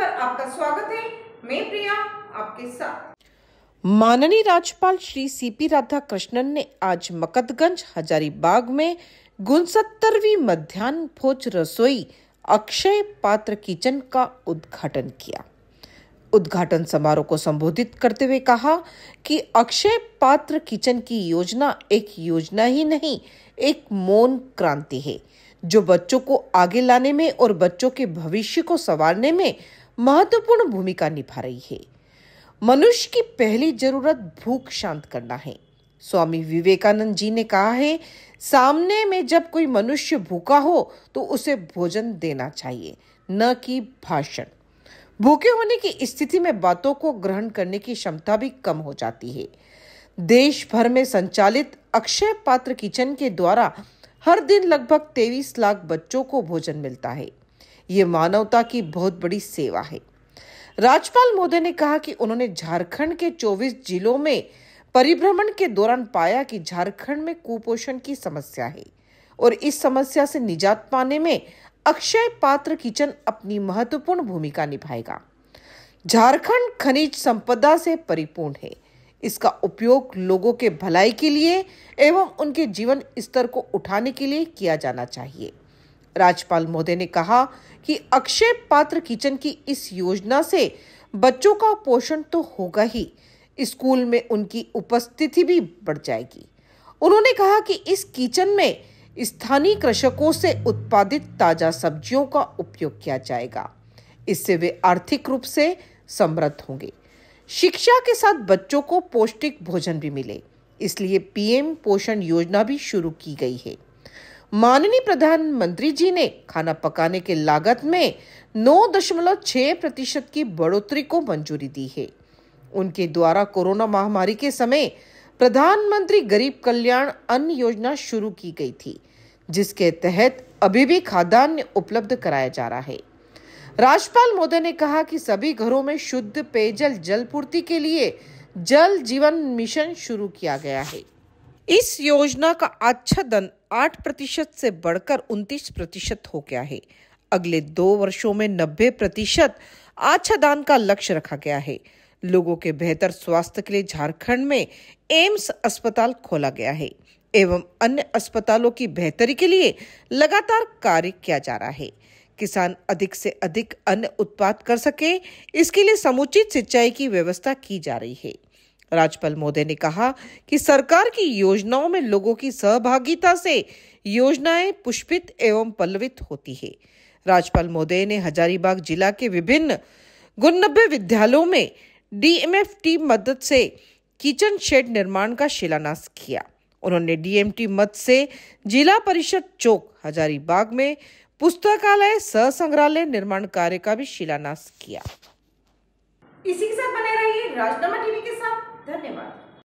पर आपका स्वागत है मैं प्रिया आपके साथ माननीय राज्यपाल श्री सीपी कृष्णन ने आज मकतगंज हजारीबाग में गुनसत्तरवीं मध्यान भोज रसोई अक्षय पात्र किचन का उद्घाटन किया उद्घाटन समारोह को संबोधित करते हुए कहा कि अक्षय पात्र किचन की योजना एक योजना ही नहीं एक मौन क्रांति है जो बच्चों को आगे लाने में और बच्चों के भविष्य को संवारने में महत्वपूर्ण भूमिका निभा रही है मनुष्य की पहली जरूरत भूख शांत करना है स्वामी विवेकानंद जी ने कहा है सामने में जब कोई मनुष्य भूखा हो तो उसे भोजन देना चाहिए न कि भाषण भूखे होने की स्थिति में बातों को ग्रहण करने की क्षमता भी कम हो जाती है देश भर में संचालित अक्षय पात्र किचन के द्वारा हर दिन लगभग तेईस लाख बच्चों को भोजन मिलता है ये मानवता की बहुत बड़ी सेवा है राजपाल मोदी ने कहा कि उन्होंने झारखंड के 24 जिलों में परिभ्रमण के दौरान पाया कि झारखंड में कुपोषण की समस्या है और इस समस्या से निजात पाने में अक्षय पात्र किचन अपनी महत्वपूर्ण भूमिका निभाएगा झारखंड खनिज संपदा से परिपूर्ण है इसका उपयोग लोगों के भलाई के लिए एवं उनके जीवन स्तर को उठाने के लिए किया जाना चाहिए राज्यपाल मोदे ने कहा कि अक्षय पात्र किचन की इस योजना से बच्चों का पोषण तो होगा ही स्कूल में उनकी उपस्थिति भी बढ़ जाएगी उन्होंने कहा कि इस किचन में स्थानीय कृषकों से उत्पादित ताजा सब्जियों का उपयोग किया जाएगा इससे वे आर्थिक रूप से समृद्ध होंगे शिक्षा के साथ बच्चों को पौष्टिक भोजन भी मिले इसलिए पीएम पोषण योजना भी शुरू की गई है माननीय प्रधानमंत्री जी ने खाना पकाने के लागत में नौ छह प्रतिशत की बढ़ोतरी को मंजूरी दी है उनके द्वारा कोरोना महामारी के समय प्रधानमंत्री गरीब कल्याण अन्न योजना शुरू की गई थी जिसके तहत अभी भी खाद्यान्न उपलब्ध कराया जा रहा है राजपाल मोदी ने कहा कि सभी घरों में शुद्ध पेयजल जल पूर्ति के लिए जल जीवन मिशन शुरू किया गया है इस योजना का आच्छादन 8 प्रतिशत से बढ़कर 29 प्रतिशत हो गया है अगले दो वर्षों में 90 प्रतिशत आच्छादान का लक्ष्य रखा गया है लोगों के बेहतर स्वास्थ्य के लिए झारखंड में एम्स अस्पताल खोला गया है एवं अन्य अस्पतालों की बेहतरी के लिए लगातार कार्य किया जा रहा है किसान अधिक से अधिक अन्न उत्पाद कर सके इसके लिए समुचित सिंचाई की व्यवस्था की जा रही है राजपाल मोदे ने कहा कि सरकार की योजनाओं में लोगों की सहभागिता से योजनाएं पुष्पित एवं पल्लवित होती है राजपाल मोदी ने हजारीबाग जिला के विभिन्न गुन्नबे विद्यालयों में टी मदद से किचन शेड निर्माण का शिलान्यास किया उन्होंने डीएमटी मद से जिला परिषद चौक हजारीबाग में पुस्तकालय सह संग्रहालय निर्माण कार्य का भी शिलान्यास किया इसी के साथ बने रहिए राजनामा टीवी के साथ धन्यवाद